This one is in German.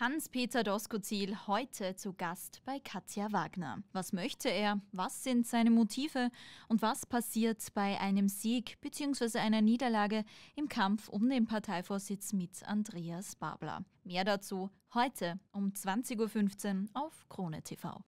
Hans-Peter Doskozil heute zu Gast bei Katja Wagner. Was möchte er? Was sind seine Motive? Und was passiert bei einem Sieg bzw. einer Niederlage im Kampf um den Parteivorsitz mit Andreas Babler? Mehr dazu heute um 20.15 Uhr auf Krone TV.